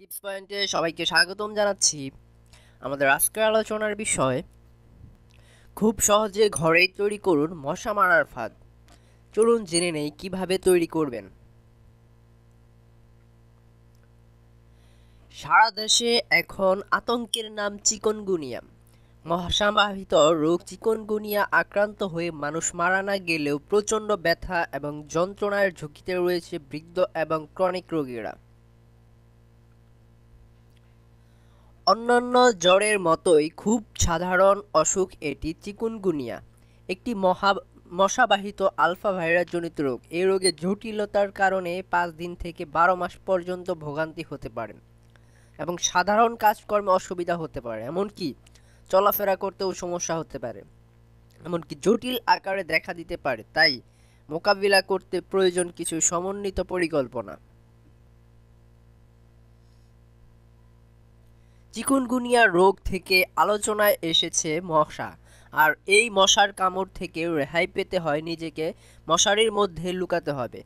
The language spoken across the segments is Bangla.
টিপস পয়েন্টে সবাইকে স্বাগতম জানাচ্ছি আমাদের আজকের আলোচনার বিষয় খুব সহজে ঘরেই তৈরি করুন মশা মারার ফাঁদ চলুন জেনে নেই কিভাবে তৈরি করবেন সারা দেশে এখন আতঙ্কের নাম চিকনগুনিয়া মহাসামাহিত রোগ চিকনগুনিয়া আক্রান্ত হয়ে মানুষ মারা না গেলেও প্রচণ্ড ব্যথা এবং যন্ত্রণার ঝুঁকিতে রয়েছে বৃদ্ধ এবং ক্রনিক রোগীরা অন্যান্য জ্বরের মতোই খুব সাধারণ অসুখ এটি চিকুনগুনিয়া একটি মহা মশাবাহিত আলফা ভাইরাসজনিত রোগ এই রোগে জটিলতার কারণে পাঁচ দিন থেকে বারো মাস পর্যন্ত ভোগান্তি হতে পারে এবং সাধারণ কাজকর্মে অসুবিধা হতে পারে এমনকি চলাফেরা করতেও সমস্যা হতে পারে এমনকি জটিল আকারে দেখা দিতে পারে তাই মোকাবিলা করতে প্রয়োজন কিছু সমন্বিত পরিকল্পনা চিকুনগুনিয়া রোগ থেকে আলোচনায় এসেছে মশা আর এই মশার কামড় থেকে রেহাই পেতে হয় নিজেকে মশারির মধ্যে লুকাতে হবে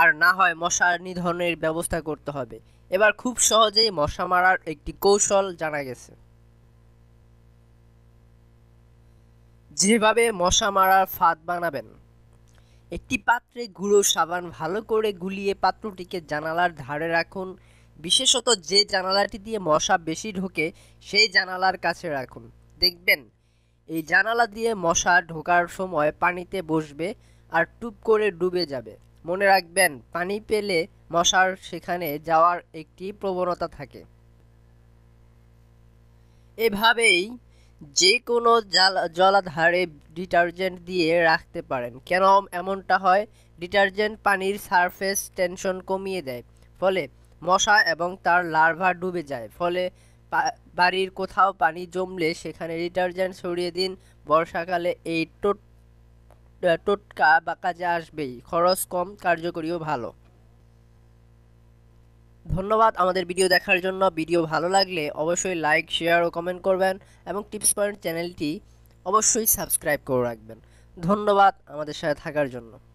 আর না হয় মশার নিধনের ব্যবস্থা করতে হবে এবার খুব সহজেই মশা মারার একটি কৌশল জানা গেছে যেভাবে মশা মারার ফাঁদ বানাবেন একটি পাত্রে গুঁড়ো সাবান ভালো করে গুলিয়ে পাত্রটিকে জানালার ধারে রাখুন বিশেষত যে জানালাটি দিয়ে মশা বেশি ঢোকে সেই জানালার কাছে রাখুন দেখবেন এই জানালা দিয়ে মশা ঢোকার সময় পানিতে বসবে আর টুপ করে ডুবে যাবে মনে রাখবেন পানি পেলে মশার সেখানে যাওয়ার একটি প্রবণতা থাকে এভাবেই যে কোনো জলাধারে ডিটারজেন্ট দিয়ে রাখতে পারেন কেন এমনটা হয় ডিটারজেন্ট পানির সারফেস টেনশন কমিয়ে দেয় ফলে মশা এবং তার লার্ভা ডুবে যায় ফলে বাড়ির কোথাও পানি জমলে সেখানে ডিটারজেন্ট ছড়িয়ে দিন বর্ষাকালে এই টোট টোটকা বা কাজে আসবেই খরচ কম কার্যকরীও ভালো ধন্যবাদ আমাদের ভিডিও দেখার জন্য ভিডিও ভালো লাগলে অবশ্যই লাইক শেয়ার ও কমেন্ট করবেন এবং টিপস পয়েন্ট চ্যানেলটি অবশ্যই সাবস্ক্রাইব করে রাখবেন ধন্যবাদ আমাদের সাথে থাকার জন্য